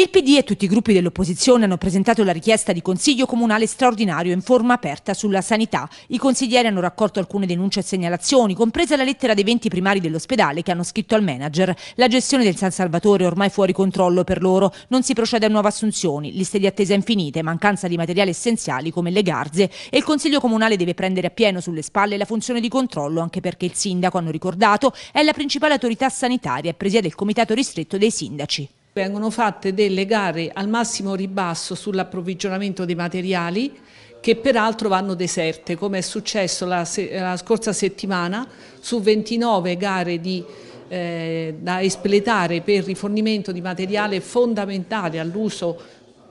Il PD e tutti i gruppi dell'opposizione hanno presentato la richiesta di consiglio comunale straordinario in forma aperta sulla sanità. I consiglieri hanno raccolto alcune denunce e segnalazioni, compresa la lettera dei 20 primari dell'ospedale che hanno scritto al manager. La gestione del San Salvatore è ormai fuori controllo per loro, non si procede a nuove assunzioni, liste di attesa infinite, mancanza di materiali essenziali come le garze e il consiglio comunale deve prendere a pieno sulle spalle la funzione di controllo anche perché il sindaco, hanno ricordato, è la principale autorità sanitaria e presiede il comitato ristretto dei sindaci vengono fatte delle gare al massimo ribasso sull'approvvigionamento dei materiali che peraltro vanno deserte, come è successo la, la scorsa settimana su 29 gare di, eh, da espletare per rifornimento di materiale fondamentale all'uso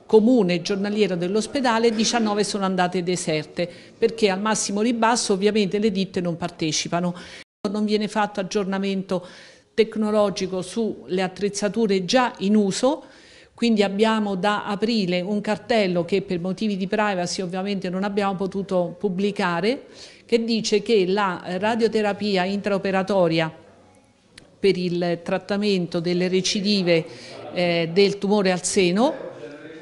comune giornaliero dell'ospedale 19 sono andate deserte perché al massimo ribasso ovviamente le ditte non partecipano. Non viene fatto aggiornamento tecnologico sulle attrezzature già in uso, quindi abbiamo da aprile un cartello che per motivi di privacy ovviamente non abbiamo potuto pubblicare, che dice che la radioterapia intraoperatoria per il trattamento delle recidive eh, del tumore al seno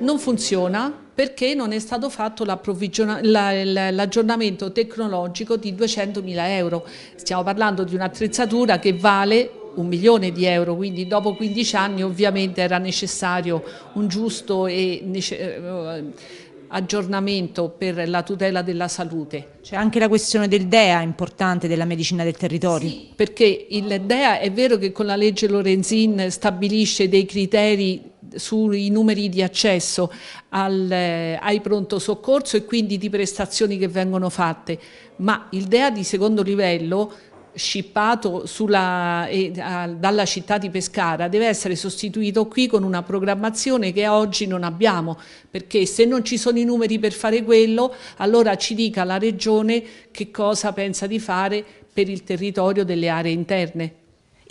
non funziona perché non è stato fatto l'aggiornamento tecnologico di 200.000 euro. Stiamo parlando di un'attrezzatura che vale un milione di euro, quindi dopo 15 anni ovviamente era necessario un giusto e eh, aggiornamento per la tutela della salute. C'è anche la questione del DEA importante della medicina del territorio. Sì, perché il DEA è vero che con la legge Lorenzin stabilisce dei criteri sui numeri di accesso al, eh, ai pronto soccorso e quindi di prestazioni che vengono fatte, ma il DEA di secondo livello shippato sulla, eh, dalla città di Pescara deve essere sostituito qui con una programmazione che oggi non abbiamo, perché se non ci sono i numeri per fare quello, allora ci dica la Regione che cosa pensa di fare per il territorio delle aree interne.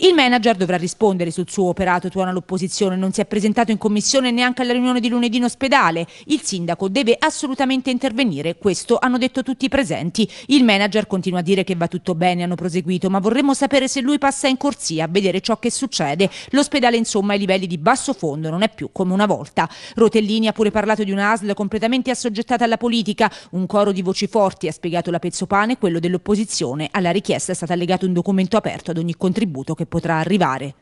Il manager dovrà rispondere sul suo operato, tuona l'opposizione, non si è presentato in commissione neanche alla riunione di lunedì in ospedale. Il sindaco deve assolutamente intervenire, questo hanno detto tutti i presenti. Il manager continua a dire che va tutto bene, hanno proseguito, ma vorremmo sapere se lui passa in corsia a vedere ciò che succede. L'ospedale insomma ai livelli di basso fondo non è più come una volta. Rotellini ha pure parlato di una ASL completamente assoggettata alla politica, un coro di voci forti ha spiegato la Pezzopane, quello dell'opposizione. Alla richiesta è stato allegato un documento aperto ad ogni contributo che potrà arrivare.